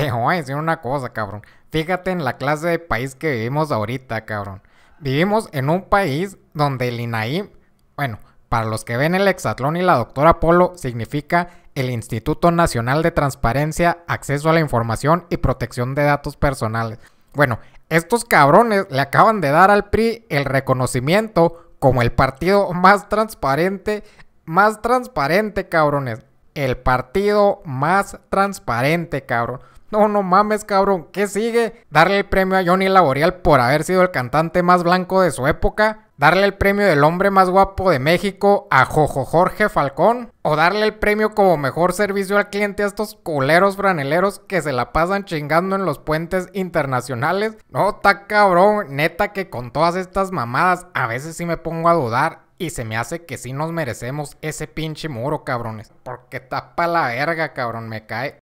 Te voy a decir una cosa, cabrón. Fíjate en la clase de país que vivimos ahorita, cabrón. Vivimos en un país donde el INAI, bueno, para los que ven el hexatlón y la doctora Polo, significa el Instituto Nacional de Transparencia, Acceso a la Información y Protección de Datos Personales. Bueno, estos cabrones le acaban de dar al PRI el reconocimiento como el partido más transparente, más transparente, cabrones el partido más transparente, cabrón. No, no mames, cabrón. ¿Qué sigue? ¿Darle el premio a Johnny Laborial por haber sido el cantante más blanco de su época? darle el premio del hombre más guapo de México a Jojo Jorge Falcón o darle el premio como mejor servicio al cliente a estos culeros franeleros que se la pasan chingando en los puentes internacionales. No, está cabrón, neta que con todas estas mamadas a veces sí me pongo a dudar y se me hace que sí nos merecemos ese pinche muro, cabrones. Porque tapa la verga, cabrón. Me cae